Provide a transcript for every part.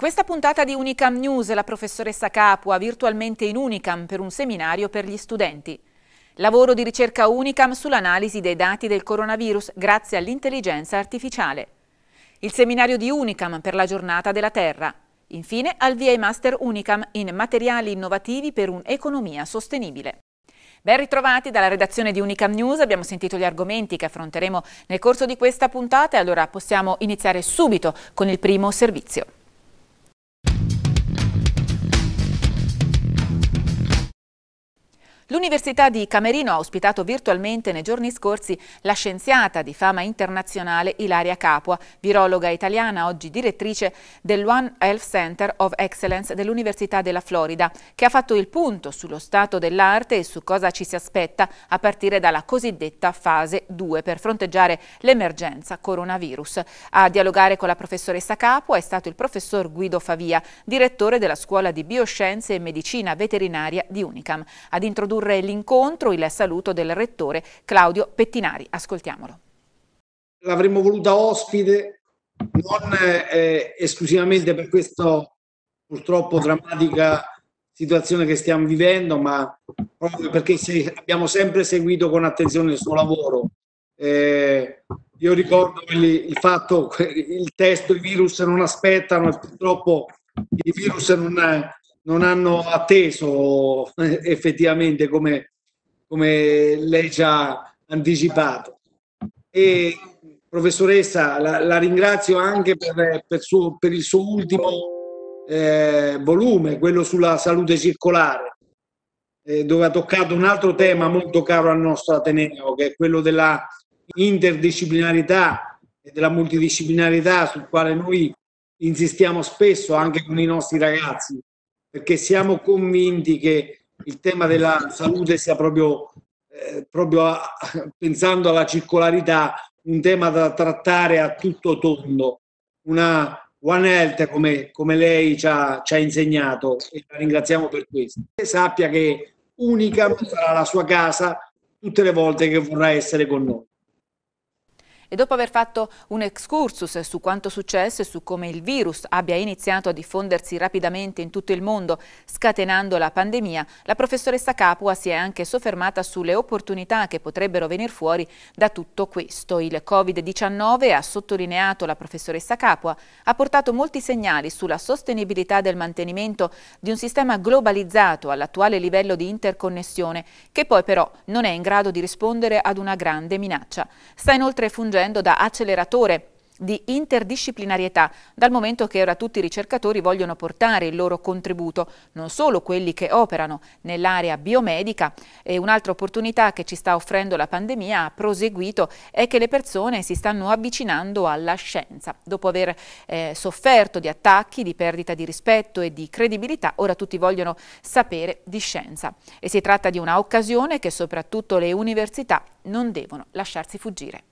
questa puntata di Unicam News la professoressa Capua virtualmente in Unicam per un seminario per gli studenti. Lavoro di ricerca Unicam sull'analisi dei dati del coronavirus grazie all'intelligenza artificiale. Il seminario di Unicam per la giornata della Terra. Infine al VA Master Unicam in materiali innovativi per un'economia sostenibile. Ben ritrovati dalla redazione di Unicam News, abbiamo sentito gli argomenti che affronteremo nel corso di questa puntata e allora possiamo iniziare subito con il primo servizio. L'Università di Camerino ha ospitato virtualmente nei giorni scorsi la scienziata di fama internazionale Ilaria Capua, virologa italiana oggi direttrice del One Health Center of Excellence dell'Università della Florida, che ha fatto il punto sullo stato dell'arte e su cosa ci si aspetta a partire dalla cosiddetta fase 2 per fronteggiare l'emergenza coronavirus. A dialogare con la professoressa Capua è stato il professor Guido Favia, direttore della Scuola di Bioscienze e Medicina Veterinaria di Unicam. Ad introdurre condurre l'incontro, il saluto del rettore Claudio Pettinari. Ascoltiamolo. L'avremmo voluta ospite non eh, esclusivamente per questa purtroppo drammatica situazione che stiamo vivendo, ma proprio perché se, abbiamo sempre seguito con attenzione il suo lavoro. Eh, io ricordo il, il fatto, il testo, i virus non aspettano purtroppo il virus non, non hanno atteso eh, effettivamente come, come lei ci ha anticipato. E professoressa, la, la ringrazio anche per, per, suo, per, il suo ultimo eh, volume, quello sulla salute circolare, eh, dove ha toccato un altro tema molto caro al nostro Ateneo, che è quello della interdisciplinarità e della multidisciplinarità sul quale noi insistiamo spesso anche con i nostri ragazzi perché siamo convinti che il tema della salute sia proprio, eh, proprio a, pensando alla circolarità, un tema da trattare a tutto tondo. Una One Health, come, come lei ci ha, ci ha, insegnato, e la ringraziamo per questo. E sappia che unica sarà la sua casa tutte le volte che vorrà essere con noi. E dopo aver fatto un excursus su quanto successo e su come il virus abbia iniziato a diffondersi rapidamente in tutto il mondo, scatenando la pandemia, la professoressa Capua si è anche soffermata sulle opportunità che potrebbero venire fuori da tutto questo. Il Covid-19, ha sottolineato la professoressa Capua, ha portato molti segnali sulla sostenibilità del mantenimento di un sistema globalizzato all'attuale livello di interconnessione, che poi però non è in grado di rispondere ad una grande minaccia. Sta inoltre fungendo agendo da acceleratore di interdisciplinarietà, dal momento che ora tutti i ricercatori vogliono portare il loro contributo, non solo quelli che operano nell'area biomedica. E un'altra opportunità che ci sta offrendo la pandemia, ha proseguito, è che le persone si stanno avvicinando alla scienza. Dopo aver eh, sofferto di attacchi, di perdita di rispetto e di credibilità, ora tutti vogliono sapere di scienza. E si tratta di una occasione che soprattutto le università non devono lasciarsi fuggire.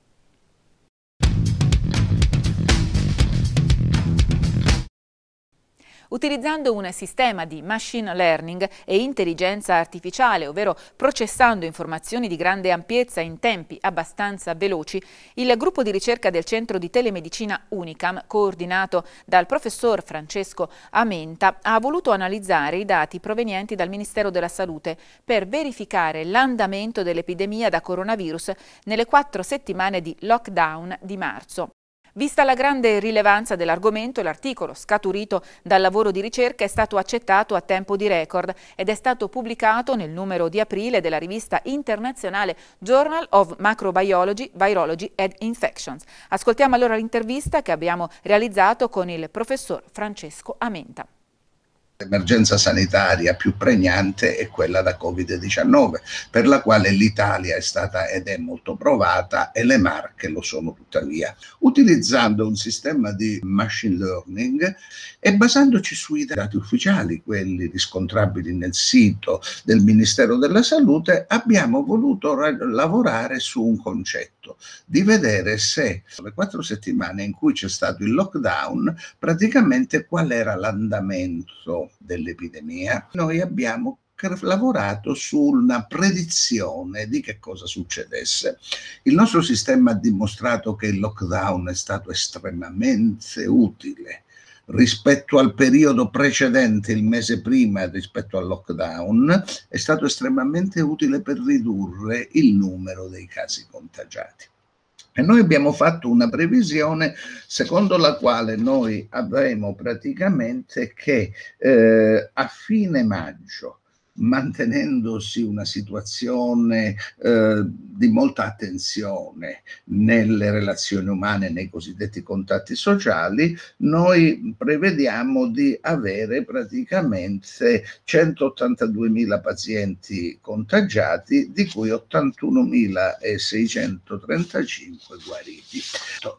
Utilizzando un sistema di machine learning e intelligenza artificiale, ovvero processando informazioni di grande ampiezza in tempi abbastanza veloci, il gruppo di ricerca del Centro di Telemedicina Unicam, coordinato dal professor Francesco Amenta, ha voluto analizzare i dati provenienti dal Ministero della Salute per verificare l'andamento dell'epidemia da coronavirus nelle quattro settimane di lockdown di marzo. Vista la grande rilevanza dell'argomento, l'articolo scaturito dal lavoro di ricerca è stato accettato a tempo di record ed è stato pubblicato nel numero di aprile della rivista internazionale Journal of Macrobiology, Virology and Infections. Ascoltiamo allora l'intervista che abbiamo realizzato con il professor Francesco Amenta. L'emergenza sanitaria più pregnante è quella da Covid-19, per la quale l'Italia è stata ed è molto provata e le Marche lo sono tuttavia. Utilizzando un sistema di machine learning e basandoci sui dati ufficiali, quelli riscontrabili nel sito del Ministero della Salute, abbiamo voluto lavorare su un concetto, di vedere se le quattro settimane in cui c'è stato il lockdown, praticamente qual era l'andamento dell'epidemia, noi abbiamo lavorato su una predizione di che cosa succedesse. Il nostro sistema ha dimostrato che il lockdown è stato estremamente utile rispetto al periodo precedente, il mese prima rispetto al lockdown, è stato estremamente utile per ridurre il numero dei casi contagiati. E noi abbiamo fatto una previsione secondo la quale noi avremo praticamente che eh, a fine maggio mantenendosi una situazione eh, di molta attenzione nelle relazioni umane, nei cosiddetti contatti sociali, noi prevediamo di avere praticamente 182.000 pazienti contagiati, di cui 81.635 guariti.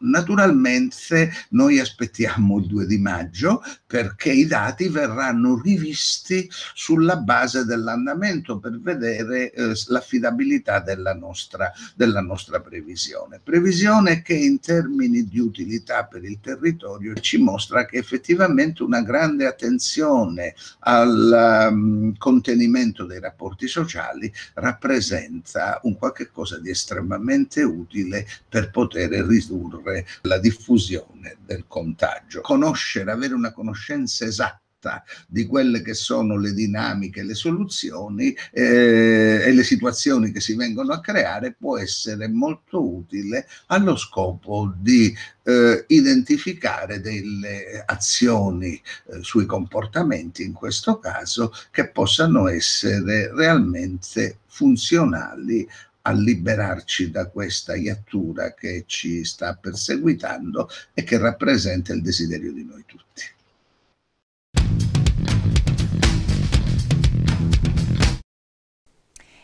Naturalmente noi aspettiamo il 2 di maggio perché i dati verranno rivisti sulla base del dell'andamento per vedere eh, l'affidabilità della nostra, della nostra previsione. Previsione che in termini di utilità per il territorio ci mostra che effettivamente una grande attenzione al um, contenimento dei rapporti sociali rappresenta un qualche cosa di estremamente utile per poter ridurre la diffusione del contagio. Conoscere, avere una conoscenza esatta esatta di quelle che sono le dinamiche, le soluzioni eh, e le situazioni che si vengono a creare può essere molto utile allo scopo di eh, identificare delle azioni eh, sui comportamenti in questo caso che possano essere realmente funzionali a liberarci da questa iattura che ci sta perseguitando e che rappresenta il desiderio di noi tutti.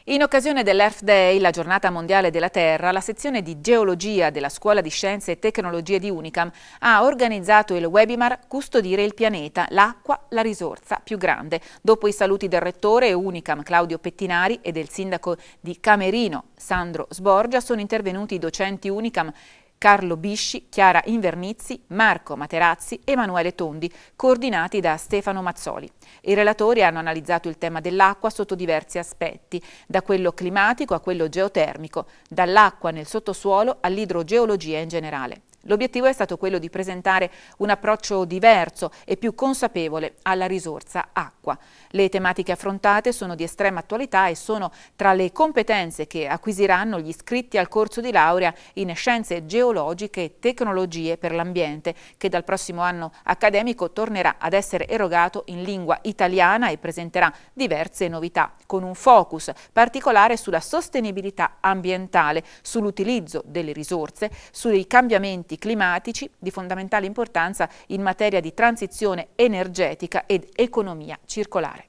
In occasione dell'Earth Day, la giornata mondiale della Terra, la sezione di geologia della Scuola di Scienze e Tecnologie di Unicam ha organizzato il webinar Custodire il pianeta, l'acqua, la risorsa più grande. Dopo i saluti del rettore Unicam Claudio Pettinari e del sindaco di Camerino Sandro Sborgia sono intervenuti i docenti Unicam Carlo Bisci, Chiara Invernizzi, Marco Materazzi e Emanuele Tondi, coordinati da Stefano Mazzoli. I relatori hanno analizzato il tema dell'acqua sotto diversi aspetti, da quello climatico a quello geotermico, dall'acqua nel sottosuolo all'idrogeologia in generale. L'obiettivo è stato quello di presentare un approccio diverso e più consapevole alla risorsa acqua. Le tematiche affrontate sono di estrema attualità e sono tra le competenze che acquisiranno gli iscritti al corso di laurea in scienze geologiche e tecnologie per l'ambiente, che dal prossimo anno accademico tornerà ad essere erogato in lingua italiana e presenterà diverse novità, con un focus particolare sulla sostenibilità ambientale, sull'utilizzo delle risorse, sui cambiamenti cambiamenti climatici di fondamentale importanza in materia di transizione energetica ed economia circolare.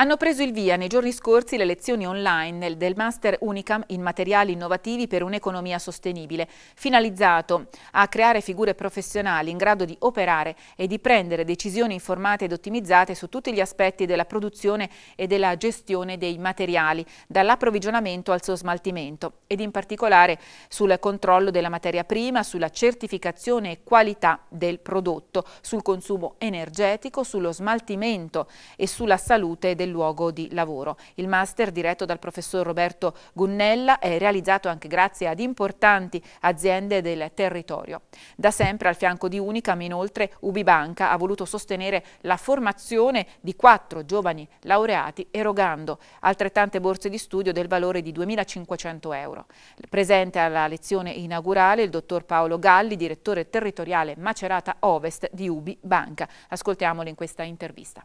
Hanno preso il via nei giorni scorsi le lezioni online del Master Unicam in materiali innovativi per un'economia sostenibile, finalizzato a creare figure professionali in grado di operare e di prendere decisioni informate ed ottimizzate su tutti gli aspetti della produzione e della gestione dei materiali, dall'approvvigionamento al suo smaltimento ed in particolare sul controllo della materia prima, sulla certificazione e qualità del prodotto, sul consumo energetico, sullo smaltimento e sulla salute del del luogo di lavoro. Il master diretto dal professor Roberto Gunnella è realizzato anche grazie ad importanti aziende del territorio. Da sempre al fianco di Unicam inoltre Ubibanca ha voluto sostenere la formazione di quattro giovani laureati erogando altrettante borse di studio del valore di 2.500 euro. Presente alla lezione inaugurale il dottor Paolo Galli, direttore territoriale Macerata Ovest di Ubi Banca. Ascoltiamolo in questa intervista.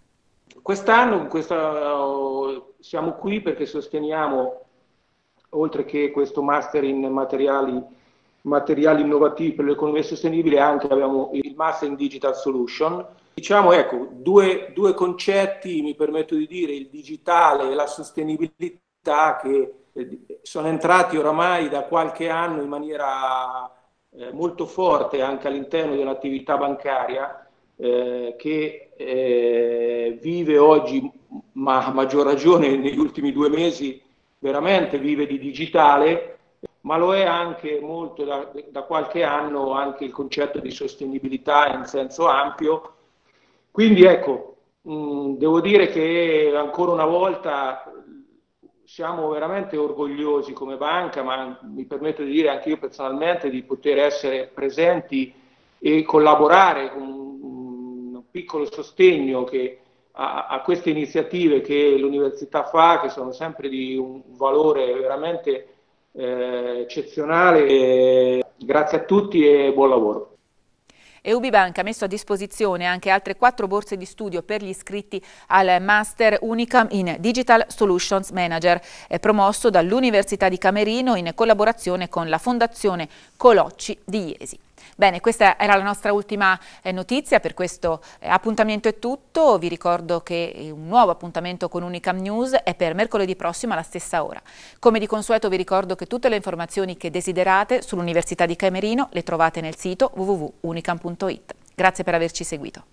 Quest'anno questo, siamo qui perché sosteniamo, oltre che questo master in materiali, materiali innovativi per l'economia sostenibile, anche abbiamo il master in digital solution. Diciamo, ecco, due, due concetti, mi permetto di dire, il digitale e la sostenibilità che eh, sono entrati oramai da qualche anno in maniera eh, molto forte anche all'interno dell'attività bancaria eh, che eh, vive oggi, ma a maggior ragione negli ultimi due mesi, veramente vive di digitale, ma lo è anche molto da, da qualche anno anche il concetto di sostenibilità in senso ampio. Quindi ecco, mh, mm, devo dire che ancora una volta siamo veramente orgogliosi come banca, ma mi permetto di dire anche io personalmente, di poter essere presenti e collaborare con piccolo sostegno che, a, a, queste iniziative che l'università fa, che sono sempre di un valore veramente eh, eccezionale. E grazie a tutti e buon lavoro. E Ubibank ha messo a disposizione anche altre quattro borse di studio per gli iscritti al Master Unicam in Digital Solutions Manager, eh, promosso dall'Università di Camerino in collaborazione con la Fondazione Colocci di Iesi. Bene, questa era la nostra ultima eh, notizia, per questo eh, appuntamento è tutto. Vi ricordo che eh, un nuovo appuntamento con Unicam News è per mercoledì prossimo alla stessa ora. Come di consueto vi ricordo che tutte le informazioni che desiderate sull'Università di Camerino le trovate nel sito www.unicam.it. Grazie per averci seguito.